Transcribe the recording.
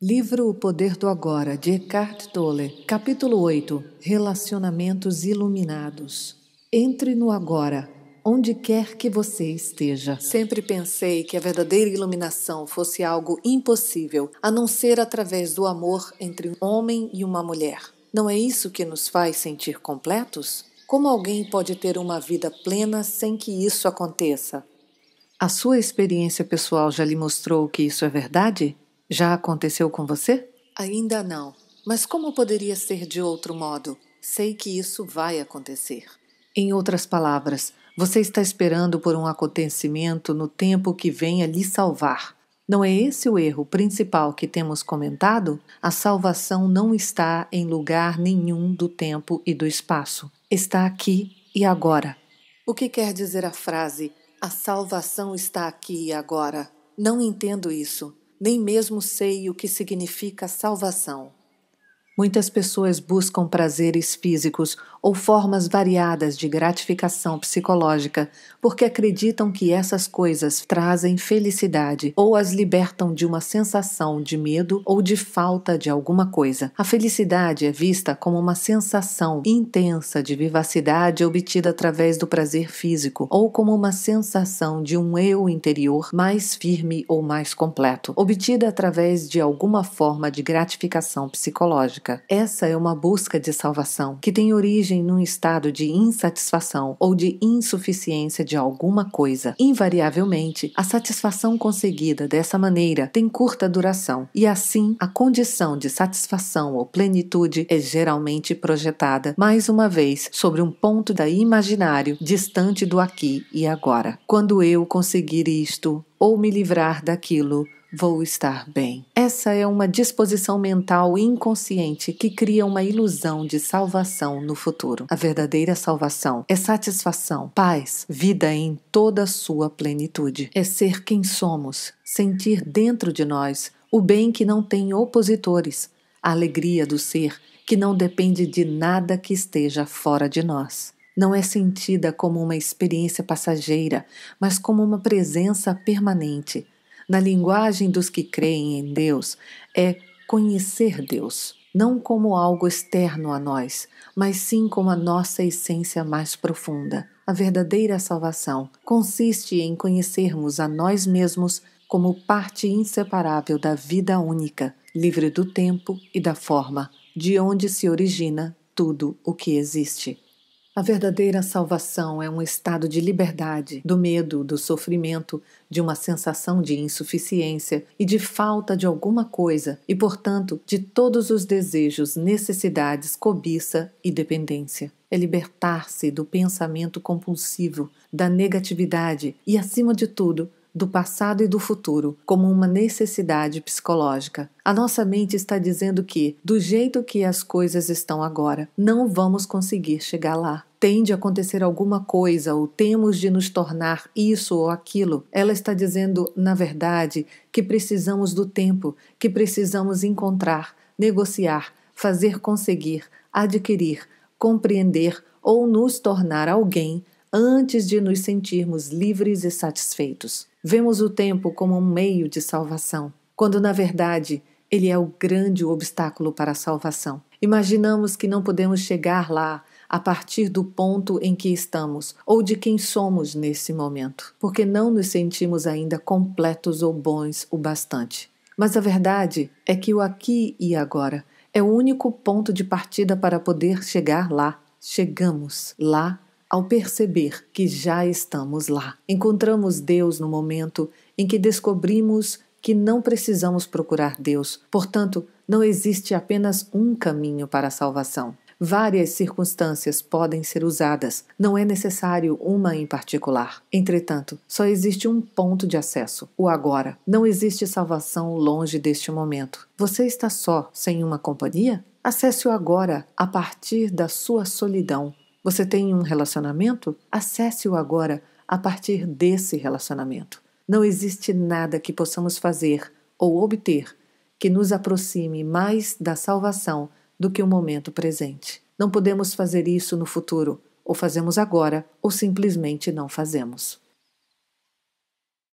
Livro O Poder do Agora, de Eckhart Tolle, capítulo 8 Relacionamentos Iluminados. Entre no agora, onde quer que você esteja. Sempre pensei que a verdadeira iluminação fosse algo impossível, a não ser através do amor entre um homem e uma mulher. Não é isso que nos faz sentir completos? Como alguém pode ter uma vida plena sem que isso aconteça? A sua experiência pessoal já lhe mostrou que isso é verdade? Já aconteceu com você? Ainda não. Mas como poderia ser de outro modo? Sei que isso vai acontecer. Em outras palavras, você está esperando por um acontecimento no tempo que venha lhe salvar. Não é esse o erro principal que temos comentado? A salvação não está em lugar nenhum do tempo e do espaço. Está aqui e agora. O que quer dizer a frase a salvação está aqui e agora? Não entendo isso nem mesmo sei o que significa salvação. Muitas pessoas buscam prazeres físicos ou formas variadas de gratificação psicológica, porque acreditam que essas coisas trazem felicidade ou as libertam de uma sensação de medo ou de falta de alguma coisa. A felicidade é vista como uma sensação intensa de vivacidade obtida através do prazer físico ou como uma sensação de um eu interior mais firme ou mais completo, obtida através de alguma forma de gratificação psicológica. Essa é uma busca de salvação que tem origem num estado de insatisfação ou de insuficiência de alguma coisa. Invariavelmente, a satisfação conseguida dessa maneira tem curta duração e, assim, a condição de satisfação ou plenitude é geralmente projetada, mais uma vez, sobre um ponto da imaginário distante do aqui e agora. Quando eu conseguir isto, ou me livrar daquilo, vou estar bem. Essa é uma disposição mental inconsciente que cria uma ilusão de salvação no futuro. A verdadeira salvação é satisfação, paz, vida em toda sua plenitude. É ser quem somos, sentir dentro de nós o bem que não tem opositores, a alegria do ser que não depende de nada que esteja fora de nós não é sentida como uma experiência passageira, mas como uma presença permanente. Na linguagem dos que creem em Deus, é conhecer Deus, não como algo externo a nós, mas sim como a nossa essência mais profunda. A verdadeira salvação consiste em conhecermos a nós mesmos como parte inseparável da vida única, livre do tempo e da forma, de onde se origina tudo o que existe. A verdadeira salvação é um estado de liberdade do medo, do sofrimento, de uma sensação de insuficiência e de falta de alguma coisa, e, portanto, de todos os desejos, necessidades, cobiça e dependência. É libertar-se do pensamento compulsivo, da negatividade e, acima de tudo, do passado e do futuro como uma necessidade psicológica. A nossa mente está dizendo que, do jeito que as coisas estão agora, não vamos conseguir chegar lá tem de acontecer alguma coisa ou temos de nos tornar isso ou aquilo, ela está dizendo, na verdade, que precisamos do tempo, que precisamos encontrar, negociar, fazer conseguir, adquirir, compreender ou nos tornar alguém antes de nos sentirmos livres e satisfeitos. Vemos o tempo como um meio de salvação, quando na verdade ele é o grande obstáculo para a salvação. Imaginamos que não podemos chegar lá, a partir do ponto em que estamos ou de quem somos nesse momento, porque não nos sentimos ainda completos ou bons o bastante. Mas a verdade é que o aqui e agora é o único ponto de partida para poder chegar lá. Chegamos lá ao perceber que já estamos lá. Encontramos Deus no momento em que descobrimos que não precisamos procurar Deus, portanto, não existe apenas um caminho para a salvação. Várias circunstâncias podem ser usadas, não é necessário uma em particular. Entretanto, só existe um ponto de acesso: o agora. Não existe salvação longe deste momento. Você está só, sem uma companhia? Acesse-o agora, a partir da sua solidão. Você tem um relacionamento? Acesse-o agora, a partir desse relacionamento. Não existe nada que possamos fazer ou obter que nos aproxime mais da salvação do que o momento presente. Não podemos fazer isso no futuro, ou fazemos agora, ou simplesmente não fazemos.